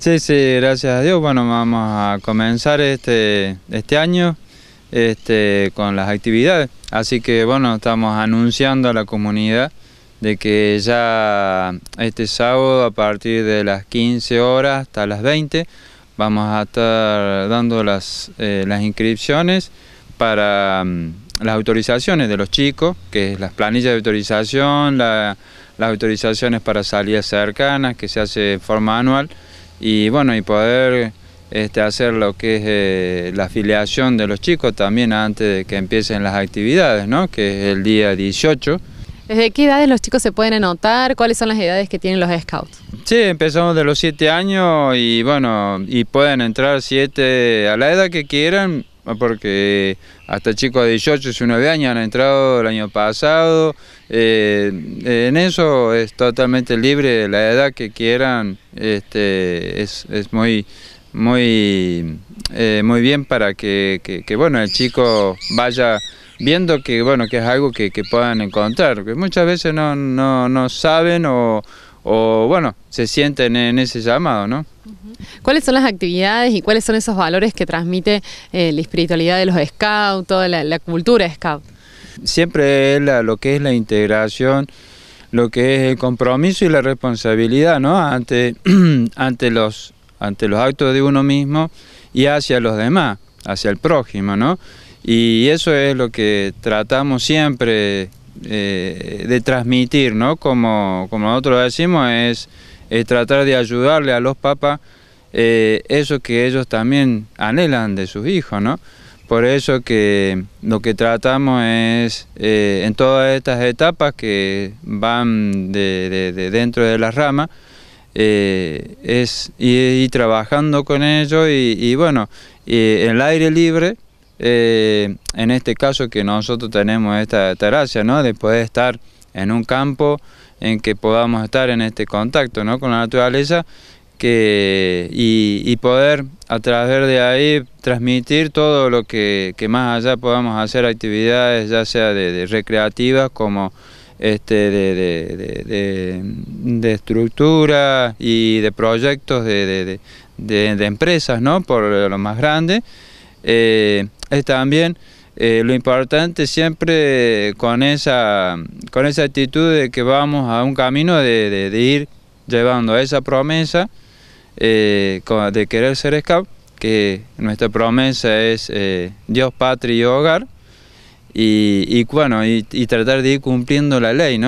Sí, sí, gracias a Dios. Bueno, vamos a comenzar este, este año este, con las actividades. Así que bueno, estamos anunciando a la comunidad de que ya este sábado a partir de las 15 horas hasta las 20 vamos a estar dando las, eh, inscripciones para mm, las autorizaciones de los chicos, que es las planillas de autorización, las autorizaciones para salidas cercanas, que se hace de forma anual y bueno, y poder este, hacer lo que es eh, la afiliación de los chicos también antes de que empiecen las actividades, ¿no? que es el día 18. ¿Desde qué edades los chicos se pueden anotar? ¿Cuáles son las edades que tienen los scouts? Sí, empezamos de los 7 años y bueno, y pueden entrar 7 a la edad que quieran porque hasta chico de 18, 19 años han entrado el año pasado. Eh, en eso es totalmente libre, la edad que quieran este, es, muy, muy, eh, muy bien para que, bueno, el chico vaya viendo que, bueno, que es algo que, puedan encontrar, que muchas veces no saben o o bueno, se sienten en ese llamado, ¿no? ¿Cuáles son las actividades y cuáles son esos valores que transmite eh, la espiritualidad de los scouts, toda la, cultura scout? Siempre es lo que es la integración, lo que es el compromiso y la responsabilidad, ¿no? Ante, ante, los, ante los actos de uno mismo y hacia los demás, hacia el prójimo, ¿no? Y eso es lo que tratamos siempre eh, de transmitir, ¿no? Como, como nosotros decimos, es, tratar de ayudarle a los papás eh, eso que ellos también anhelan de sus hijos, ¿no? Por eso que lo que tratamos es, eh, en todas estas etapas que van de, dentro de las ramas, es ir, trabajando con ellos y, y bueno, el aire libre eh, en este caso que nosotros tenemos esta, esta gracia, ¿no? De poder estar en un campo en que podamos estar en este contacto, ¿no? Con la naturaleza que, y, poder a través de ahí transmitir todo lo que, más allá podamos hacer actividades ya sea de, recreativas como este, de, estructura y de proyectos de, empresas, ¿no? Por lo más grande. Eh, es también eh, lo importante siempre con esa, con esa actitud de que vamos a un camino de, ir llevando esa promesa eh, de querer ser scout, que nuestra promesa es eh, Dios, patria y hogar, y, bueno, tratar de ir cumpliendo la ley,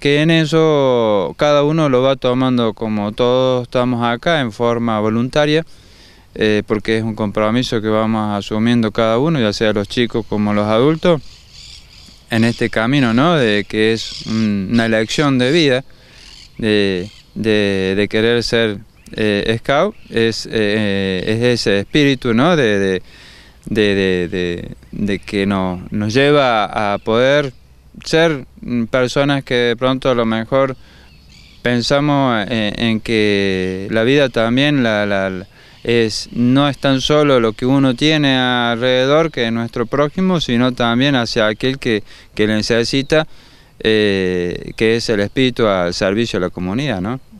Que en eso cada uno lo va tomando como todos estamos acá en forma voluntaria. Eh, porque es un compromiso que vamos asumiendo cada uno, ya sea los chicos como los adultos, en este camino, ¿no? De que es una elección de vida, de, querer ser eh, scout, es, eh, es, ese espíritu, ¿no? De, que nos lleva a poder ser personas que de pronto a lo mejor pensamos en, que la vida también la es no es tan solo lo que uno tiene alrededor que es nuestro prójimo, sino también hacia aquel que, que necesita, eh, que es el espíritu al servicio de la comunidad, ¿no?